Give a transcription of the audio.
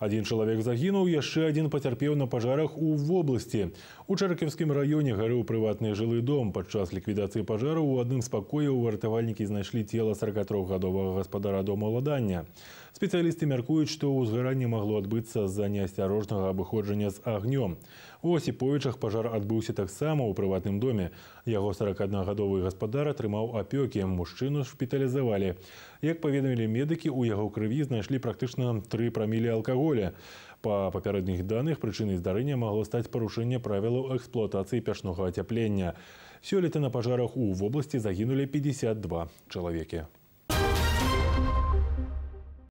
Один человек загинул, еще один потерпел на пожарах у в области. У чарківскім районе горел приватный жылы дом. Под час ликвидации пожара у адным з у вартавальнікі знайшлі тело 43гадовага гаспадара домаўладання. Спецыялісты Специалисты меркуют, что узгорание могло отбыться за неасцярожнага абыходжання с огнем. У пожар отбылся так само у приватном доме. Яго 41гадовы гаспадар атрымаў опеки мужчину шпіталізавалі. Как паведамілі медики, у яго крови нашли практически тры промилле алкоголя. По Па папярэдніх причиной прычынай могло стать стаць правил эксплуатации эксплуатацыі пячнога ацяплення. лето на пожарах у в области загинули 52 человека.